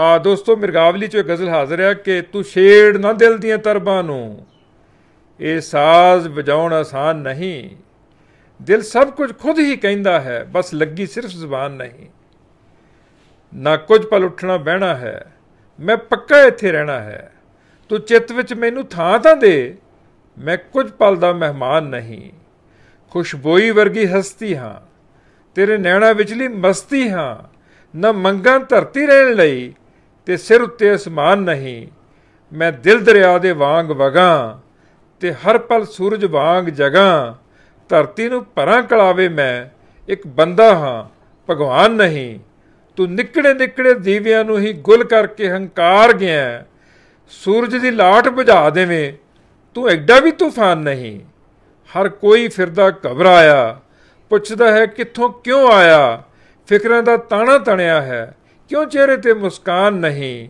ਆ ਦੋਸਤੋ ਮਿਰਗਾਵਲੀ ਇੱਕ ਗਜ਼ਲ ਹਾਜ਼ਰ ਹੈ ਕਿ ਤੂੰ ਛੇੜ ਨਾ ਦਿਲ ਦੀਆਂ ਤਰਬਾਂ ਨੂੰ ਇਹ ਸਾਜ਼ ਵਜਾਉਣ ਆਸਾਨ ਨਹੀਂ ਦਿਲ ਸਭ ਕੁਝ ਖੁਦ ਹੀ ਕਹਿੰਦਾ ਹੈ ਬਸ ਲੱਗੀ ਸਿਰਫ ਜ਼ੁਬਾਨ ਨਹੀਂ ਨਾ ਕੁਝ ਪਲ ਉੱਠਣਾ ਬਹਿਣਾ ਹੈ ਮੈਂ ਪੱਕਾ ਇੱਥੇ ਰਹਿਣਾ ਹੈ ਤੂੰ ਚਿੱਤ ਵਿੱਚ ਮੈਨੂੰ ਥਾਂ ਤਾਂ ਦੇ ਮੈਂ ਕੁਝ ਪਲ ਦਾ ਮਹਿਮਾਨ ਨਹੀਂ ਖੁਸ਼ਬੋਈ ਵਰਗੀ ਹਸਤੀ ਹਾਂ ਤੇਰੇ ਨੈਣਾ ਵਿਚਲੀ ਮਸਤੀ ਹਾਂ ਨਾ ਮੰਗਾਂ ਧਰਤੀ ਰਹਿਣ ਲਈ ਤੇ ਸਿਰ ਉੱਤੇ ਅਸਮਾਨ ਨਹੀਂ ਮੈਂ ਦਿਲ ਦਰਿਆ ਦੇ ਵਾਂਗ ਵਗਾ ਤੇ ਹਰ ਪਲ ਸੂਰਜ ਵਾਂਗ ਜਗਾ ਧਰਤੀ ਨੂੰ ਪਰਾਂ ਕਲਾਵੇ ਮੈਂ ਇੱਕ ਬੰਦਾ ਹਾਂ ਭਗਵਾਨ ਨਹੀਂ ਤੂੰ ਨਿਕੜੇ ਨਿਕੜੇ ਦੀਵਿਆਂ ਨੂੰ ਹੀ ਗੁਲ ਕਰਕੇ ਹੰਕਾਰ ਗਿਆ ਸੂਰਜ ਦੀ ਲਾਟ ਬੁਝਾ ਦੇਵੇਂ ਤੂੰ ਐਡਾ ਵੀ ਤੂਫਾਨ ਨਹੀਂ ਹਰ ਕੋਈ ਫਿਰਦਾ ਘਬਰਾਇਆ ਪੁੱਛਦਾ ਹੈ ਕਿੱਥੋਂ ਕਿਉਂ ਆਇਆ ਫਿਕਰਾਂ ਦਾ ਤਾਣਾ ਤਣਿਆ ਹੈ ਕਿਉਂ ਚਿਹਰੇ ਤੇ ਮੁਸਕਾਨ ਨਹੀਂ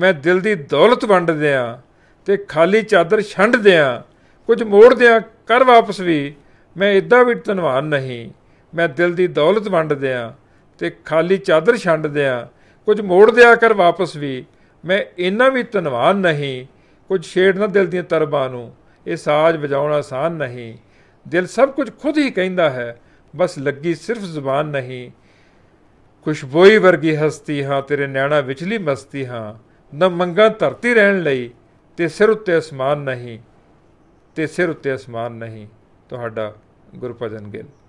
ਮੈਂ ਦਿਲ ਦੀ ਦੌਲਤ ਵੰਡ ਦਿਆਂ ਤੇ ਖਾਲੀ ਚਾਦਰ ਛੰਡ ਦਿਆਂ ਕੁਝ ਮੋੜ ਦਿਆਂ ਕਰ ਵਾਪਸ ਵੀ ਮੈਂ ਇਦਾਂ ਵੀ ਧਨਵਾਨ ਨਹੀਂ ਮੈਂ ਦਿਲ ਦੀ ਦੌਲਤ ਵੰਡ ਦਿਆਂ ਤੇ ਖਾਲੀ ਚਾਦਰ ਛੰਡ ਦਿਆਂ ਕੁਝ ਮੋੜ ਦਿਆ ਕਰ ਵਾਪਸ ਵੀ ਮੈਂ ਇੰਨਾ ਵੀ ਧਨਵਾਨ ਨਹੀਂ ਕੁਝ ਛੇੜ ਨਾ ਦਿਲ ਦੀਆਂ ਤਰਬਾਂ ਨੂੰ ਇਹ ਸਾਜ਼ ਵਜਾਉਣਾ ਆਸਾਨ ਨਹੀਂ ਦਿਲ ਸਭ ਕੁਝ ਖੁਦ ਹੀ ਕਹਿੰਦਾ ਹੈ ਬਸ ਲੱਗੀ ਸਿਰਫ ਜ਼ੁਬਾਨ ਨਹੀਂ ਖੁਸ਼ਬੋਈ ਵਰਗੀ ਹਸਤੀ ਹਾਂ ਤੇਰੇ ਨੈਣਾ ਵਿਚਲੀ ਮਸਤੀ ਹਾਂ ਨਾ ਮੰਗਾ ਧਰਤੀ ਰਹਿਣ ਲਈ ਤੇ ਸਿਰ ਉੱਤੇ ਅਸਮਾਨ ਨਹੀਂ ਤੇ ਸਿਰ ਉੱਤੇ ਅਸਮਾਨ ਨਹੀਂ ਤੁਹਾਡਾ ਗੁਰਪਜਨ ਗਿੱਲ